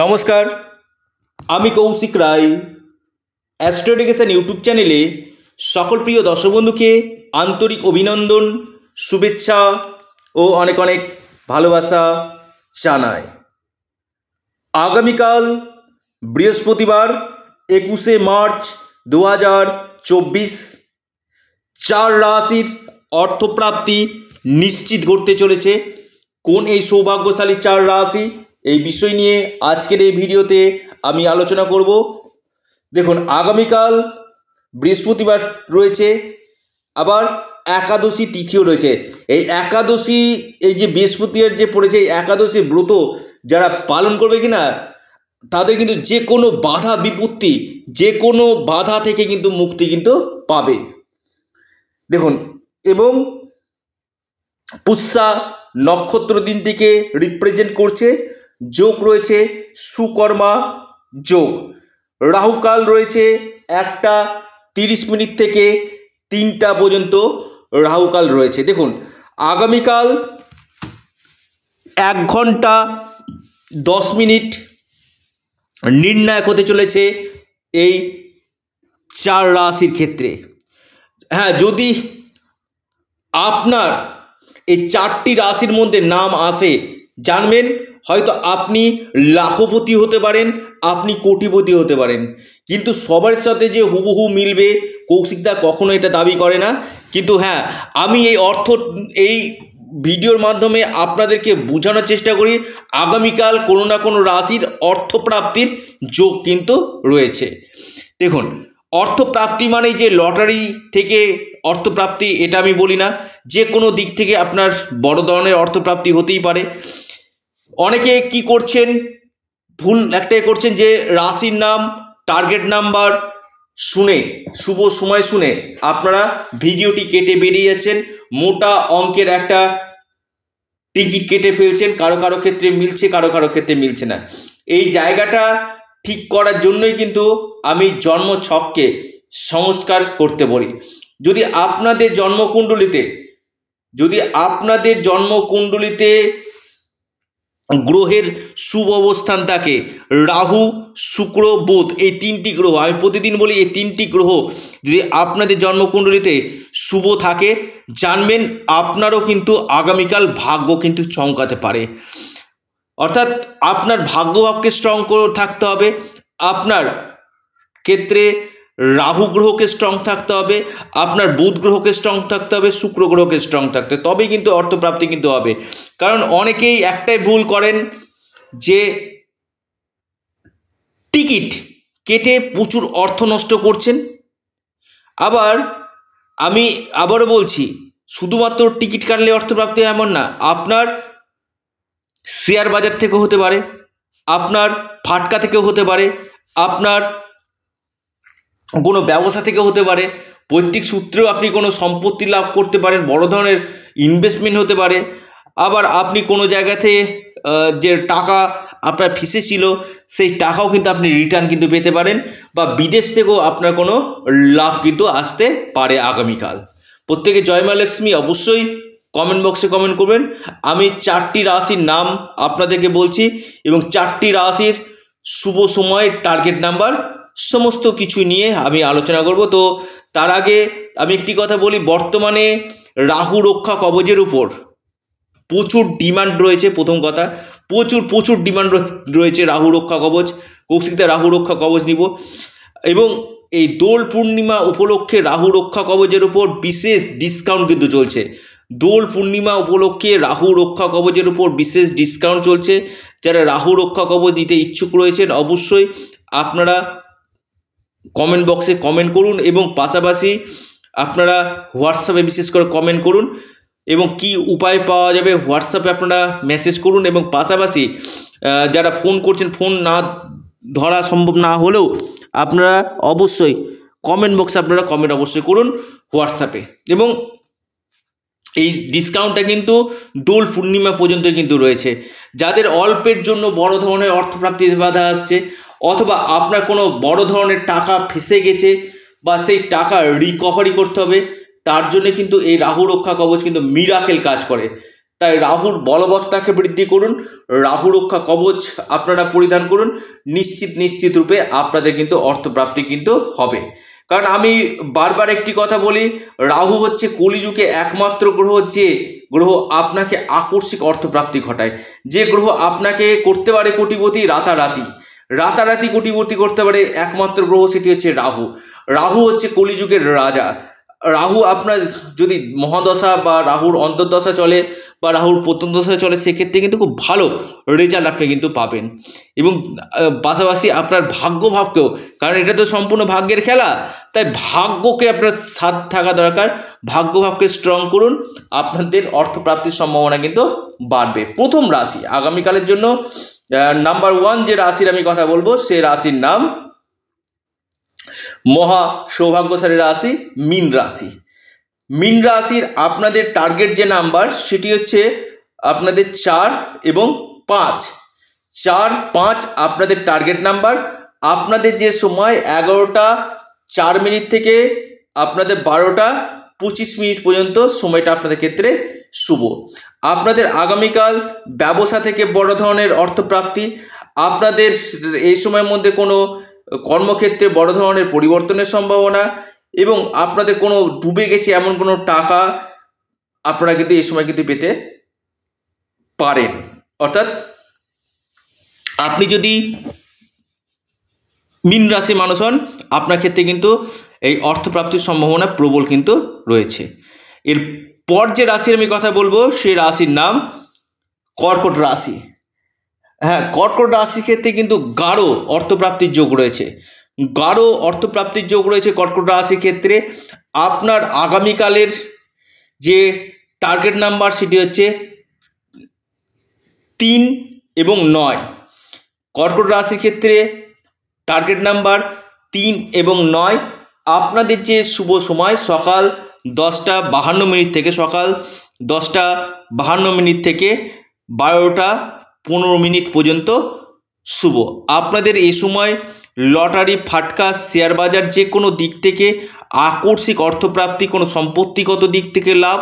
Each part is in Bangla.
নমস্কার আমি কৌশিক রায় অ্যাস্ট্রোডিকেশন ইউটিউব চ্যানেলে সকল প্রিয় বন্ধুকে আন্তরিক অভিনন্দন শুভেচ্ছা ও অনেক অনেক ভালোবাসা জানায় আগামীকাল বৃহস্পতিবার একুশে মার্চ দু হাজার চব্বিশ চার রাশির অর্থপ্রাপ্তি নিশ্চিত করতে চলেছে কোন এই সৌভাগ্যশালী চার রাশি এই বিষয় নিয়ে আজকের এই ভিডিওতে আমি আলোচনা করব দেখুন আগামীকাল বৃহস্পতিবার রয়েছে আবার একাদশী তিথিও রয়েছে এই একাদশী এই যে বৃহস্পতিবার যে পড়েছে এই একাদশী ব্রত যারা পালন করবে কি না তাদের কিন্তু যে কোনো বাধা বিপত্তি যে কোনো বাধা থেকে কিন্তু মুক্তি কিন্তু পাবে দেখুন এবং পুষ্যা নক্ষত্র দিনটিকে রিপ্রেজেন্ট করছে যোগ রয়েছে সুকর্মা যোগ রাহুকাল রয়েছে একটা তিরিশ মিনিট থেকে তিনটা পর্যন্ত রাহুকাল রয়েছে দেখুন আগামীকাল এক ঘন্টা দশ মিনিট নির্ণায়ক হতে চলেছে এই চার রাশির ক্ষেত্রে হ্যাঁ যদি আপনার এই চারটি রাশির মধ্যে নাম আসে জানবেন হয়তো আপনি লাখপতি হতে পারেন আপনি কোটিপতি হতে পারেন কিন্তু সবার সাথে যে হুবহু মিলবে কৌশিকদা কখনো এটা দাবি করে না কিন্তু হ্যাঁ আমি এই অর্থ এই ভিডিওর মাধ্যমে আপনাদেরকে বোঝানোর চেষ্টা করি আগামীকাল কোনো না কোনো রাশির অর্থপ্রাপ্তির যোগ কিন্তু রয়েছে দেখুন অর্থপ্রাপ্তি মানে যে লটারি থেকে অর্থপ্রাপ্তি এটা আমি বলি না যে কোনো দিক থেকে আপনার বড় ধরনের অর্থপ্রাপ্তি হতেই পারে অনেকে কি করছেন ভুল একটাই করছেন যে রাশির নাম টার্গেট নাম্বার শুনে শুভ সময় শুনে আপনারা ভিডিওটি কেটে বেরিয়ে যাচ্ছেন মোটা অঙ্কের একটা টিকিট কেটে ফেলছেন কারো কারো ক্ষেত্রে মিলছে কারো কারো ক্ষেত্রে মিলছে না এই জায়গাটা ঠিক করার জন্যই কিন্তু আমি জন্ম ছককে সংস্কার করতে বলি যদি আপনাদের জন্মকুণ্ডলিতে যদি আপনাদের জন্মকুণ্ডলিতে গ্রহের অবস্থান থাকে রাহু শুক্র বুধ এই তিনটি গ্রহ আমি প্রতিদিন বলি এই তিনটি গ্রহ যদি আপনাদের জন্মকুণ্ডলিতে শুভ থাকে জানবেন আপনারও কিন্তু আগামীকাল ভাগ্য কিন্তু চমকাতে পারে অর্থাৎ আপনার ভাগ্যভাবকে স্ট্রং করে থাকতে হবে আপনার ক্ষেত্রে রাহু গ্রহকে স্ট্রং থাকতে হবে আপনার বুধ গ্রহকে স্ট্রং থাকতে হবে শুক্র গ্রহকে স্ট্রং থাকতে তবেই কিন্তু অর্থপ্রাপ্তি কিন্তু হবে কারণ অনেকেই একটাই ভুল করেন যে টিকিট কেটে প্রচুর অর্থ নষ্ট করছেন আবার আমি আবারও বলছি শুধুমাত্র টিকিট কাটলে অর্থপ্রাপ্তি এমন না আপনার শেয়ার বাজার থেকেও হতে পারে আপনার ফাটকা থেকেও হতে পারে আপনার কোনো ব্যবসা থেকে হতে পারে পৈতৃক সূত্রেও আপনি কোনো সম্পত্তি লাভ করতে পারেন বড় ধরনের ইনভেস্টমেন্ট হতে পারে আবার আপনি কোনো জায়গাতে যে টাকা আপনার ফিসে ছিল সেই টাকাও কিন্তু আপনি রিটার্ন কিন্তু পেতে পারেন বা বিদেশ থেকেও আপনার কোনো লাভ কিন্তু আসতে পারে আগামীকাল প্রত্যেকে জয়মা লক্ষ্মী অবশ্যই কমেন্ট বক্সে কমেন্ট করবেন আমি চারটি রাশির নাম আপনাদেরকে বলছি এবং চারটি রাশির শুভ সময়ের টার্গেট নাম্বার সমস্ত কিছু নিয়ে আমি আলোচনা করব তো তার আগে আমি একটি কথা বলি বর্তমানে রাহু রক্ষা কবজের উপর প্রচুর ডিমান্ড রয়েছে প্রথম কথা প্রচুর প্রচুর ডিমান্ড রয়েছে রাহু রক্ষা কবচ কৌশিকদা রাহু রক্ষা কবচ নিব এবং এই দোল পূর্ণিমা উপলক্ষে রাহু রক্ষা কবজের উপর বিশেষ ডিসকাউন্ট কিন্তু চলছে দোল পূর্ণিমা উপলক্ষে রাহু রক্ষা কবজের উপর বিশেষ ডিসকাউন্ট চলছে যারা রাহু রক্ষা কবচ দিতে ইচ্ছুক রয়েছেন অবশ্যই আপনারা কমেন্ট বক্সে কমেন্ট করুন এবং পাশাপাশি আপনারা হোয়াটসঅ্যাপে বিশেষ করে কমেন্ট করুন এবং কি উপায় পাওয়া যাবে হোয়াটসঅ্যাপে আপনারা মেসেজ করুন এবং পাশাপাশি যারা ফোন করছেন ফোন না ধরা সম্ভব না হলেও আপনারা অবশ্যই কমেন্ট বক্সে আপনারা কমেন্ট অবশ্যই করুন হোয়াটসঅ্যাপে এবং এই ডিসকাউন্টটা কিন্তু দোল পূর্ণিমা পর্যন্ত কিন্তু রয়েছে যাদের অল্পের জন্য বড় ধরনের অর্থপ্রাপ্তি বাধা আসছে অথবা আপনার কোনো বড় ধরনের টাকা ফেসে গেছে বা সেই টাকা রিকভারি করতে হবে তার জন্য কিন্তু এই রাহু রক্ষা কবচ কিন্তু মিরাকেল কাজ করে তাই রাহুর বলবত্তাকে বৃদ্ধি করুন রাহু রক্ষা কবচ আপনারা পরিধান করুন নিশ্চিত নিশ্চিত রূপে আপনাদের কিন্তু অর্থপ্রাপ্তি কিন্তু হবে কারণ আমি বারবার একটি কথা বলি রাহু হচ্ছে কলিযুগে একমাত্র গ্রহ যে গ্রহ আপনাকে আকস্মিক অর্থপ্রাপ্তি ঘটায় যে গ্রহ আপনাকে করতে পারে কোটিপতি রাতারাতি রাতারাতি কোটিপতি করতে পারে একমাত্র গ্রহ সেটি হচ্ছে রাহু রাহু হচ্ছে কলিযুগের রাজা রাহু আপনার যদি মহাদশা বা রাহুর অন্তর্দশা চলে বা রাহুর প্রথম দশা চলে সেক্ষেত্রে কিন্তু খুব ভালো রেজাল্ট আপনি কিন্তু পাবেন এবং পাশাপাশি আপনার ভাগ্য ভাবকেও কারণ এটা তো সম্পূর্ণ ভাগ্যের খেলা তাই ভাগ্যকে আপনার সাথ থাকা দরকার ভাগ্য ভাবকে স্ট্রং করুন আপনাদের অর্থপ্রাপ্তির সম্ভাবনা কিন্তু বাড়বে প্রথম রাশি আগামীকালের জন্য নাম্বার ওয়ান যে রাশির আমি কথা বলবো সে রাশির নাম মহা সৌভাগ্যশালী রাশি মিন রাশি মিন রাশির আপনাদের টার্গেট যে নাম্বার সেটি হচ্ছে আপনাদের চার এবং পাঁচ চার পাঁচ আপনাদের টার্গেট নাম্বার আপনাদের যে সময় এগারোটা চার মিনিট থেকে আপনাদের বারোটা পঁচিশ মিনিট পর্যন্ত সময়টা আপনাদের ক্ষেত্রে শুভ আপনাদের আগামীকাল ব্যবসা থেকে বড় ধরনের অর্থপ্রাপ্তি আপনাদের এই সময়ের মধ্যে কোনো কর্মক্ষেত্রে বড় ধরনের পরিবর্তনের সম্ভাবনা এবং আপনাদের কোনো ডুবে গেছে এমন কোনো টাকা আপনারা কিন্তু এই সময় কিন্তু পেতে পারেন অর্থাৎ আপনি যদি মিন রাশি মানুষ হন আপনার ক্ষেত্রে কিন্তু এই অর্থপ্রাপ্তির সম্ভাবনা প্রবল কিন্তু রয়েছে এর পর যে রাশির আমি কথা বলবো সেই রাশির নাম কর্কট রাশি হ্যাঁ কর্কট রাশির ক্ষেত্রে কিন্তু গাঢ় অর্থপ্রাপ্তির যোগ রয়েছে গাঢ় অর্থপ্রাপ্তির যোগ রয়েছে কর্কট রাশির ক্ষেত্রে আপনার আগামীকালের যে টার্গেট নাম্বার সেটি হচ্ছে তিন এবং নয় কর্কট রাশির ক্ষেত্রে টার্গেট নাম্বার তিন এবং নয় আপনাদের যে শুভ সময় সকাল দশটা বাহান্ন মিনিট থেকে সকাল দশটা বাহান্ন মিনিট থেকে বারোটা পনেরো মিনিট পর্যন্ত শুভ আপনাদের এ সময় লটারি ফাটকা শেয়ার বাজার যে কোনো দিক থেকে আকস্মিক অর্থপ্রাপ্তি কোনো সম্পত্তিগত দিক থেকে লাভ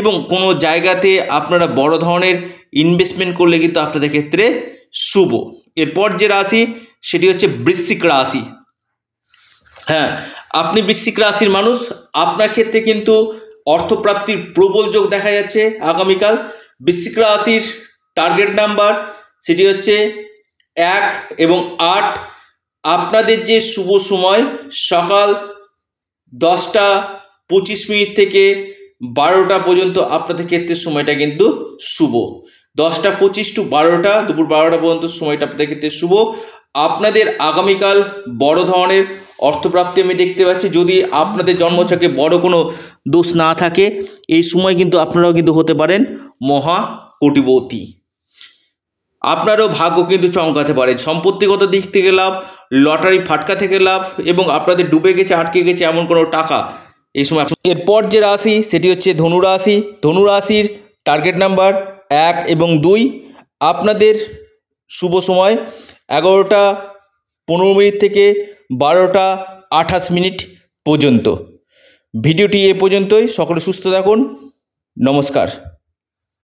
এবং কোনো জায়গাতে আপনারা বড় ধরনের ইনভেস্টমেন্ট করলে কিন্তু আপনাদের ক্ষেত্রে শুভ এরপর যে রাশি সেটি হচ্ছে বৃশ্চিক রাশি হ্যাঁ আপনি বৃশ্চিক রাশির মানুষ আপনার ক্ষেত্রে কিন্তু অর্থপ্রাপ্তির প্রবল যোগ দেখা যাচ্ছে আগামীকাল বৃশ্চিক রাশির টার্গেট নাম্বার সেটি হচ্ছে এক এবং আট আপনাদের যে শুভ সময় সকাল দশটা পঁচিশ মিনিট থেকে বারোটা পর্যন্ত আপনাদের ক্ষেত্রে সময়টা কিন্তু শুভ দশটা পঁচিশ টু বারোটা দুপুর বারোটা পর্যন্ত সময়টা আপনাদের ক্ষেত্রে শুভ আপনাদের আগামীকাল বড় ধরনের অর্থপ্রাপ্তি আমি দেখতে পাচ্ছি যদি আপনাদের জন্মচাকে বড় কোনো দোষ না থাকে এই সময় কিন্তু আপনারাও কিন্তু হতে পারেন মহা কোটিপতি আপনারও ভাগ্য কিন্তু চমকাতে পারেন সম্পত্তিগত দিক থেকে লাভ লটারি ফাটকা থেকে লাভ এবং আপনাদের ডুবে গেছে আটকে গেছে এমন কোনো টাকা এই সময় এরপর যে রাশি সেটি হচ্ছে ধনু রাশি টার্গেট নাম্বার এক এবং দুই আপনাদের শুভ সময় এগারোটা পনেরো মিনিট থেকে বারোটা আঠাশ মিনিট পর্যন্ত ভিডিওটি এ পর্যন্তই সকলে সুস্থ থাকুন নমস্কার